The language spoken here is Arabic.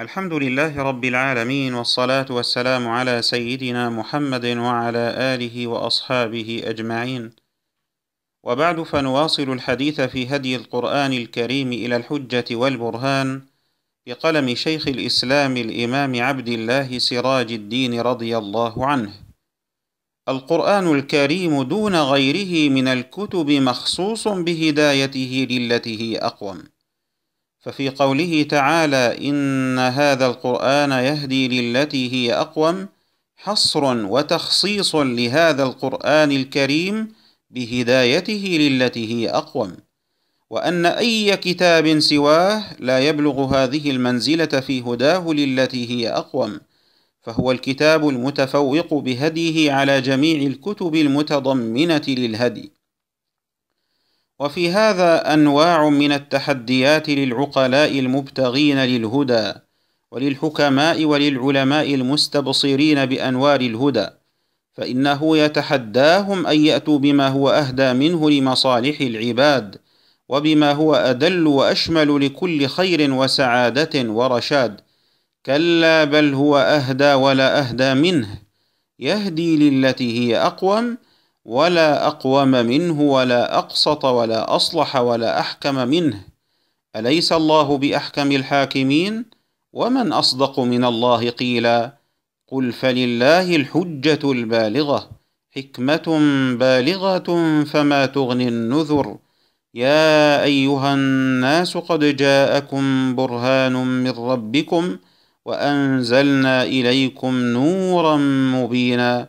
الحمد لله رب العالمين والصلاة والسلام على سيدنا محمد وعلى آله وأصحابه أجمعين. وبعد فنواصل الحديث في هدي القرآن الكريم إلى الحجة والبرهان بقلم شيخ الإسلام الإمام عبد الله سراج الدين رضي الله عنه. القرآن الكريم دون غيره من الكتب مخصوص بهدايته للتي هي أقوم. ففي قوله تعالى ان هذا القران يهدي للتي هي اقوم حصر وتخصيص لهذا القران الكريم بهدايته للتي هي اقوم وان اي كتاب سواه لا يبلغ هذه المنزله في هداه للتي هي اقوم فهو الكتاب المتفوق بهديه على جميع الكتب المتضمنه للهدي وفي هذا انواع من التحديات للعقلاء المبتغين للهدى وللحكماء وللعلماء المستبصرين بانوار الهدى فانه يتحداهم ان ياتوا بما هو اهدى منه لمصالح العباد وبما هو ادل واشمل لكل خير وسعاده ورشاد كلا بل هو اهدى ولا اهدى منه يهدي للتي هي اقوم ولا أقوم منه ولا أقسط ولا أصلح ولا أحكم منه أليس الله بأحكم الحاكمين ومن أصدق من الله قيلا قل فلله الحجة البالغة حكمة بالغة فما تغني النذر يا أيها الناس قد جاءكم برهان من ربكم وأنزلنا إليكم نورا مبينا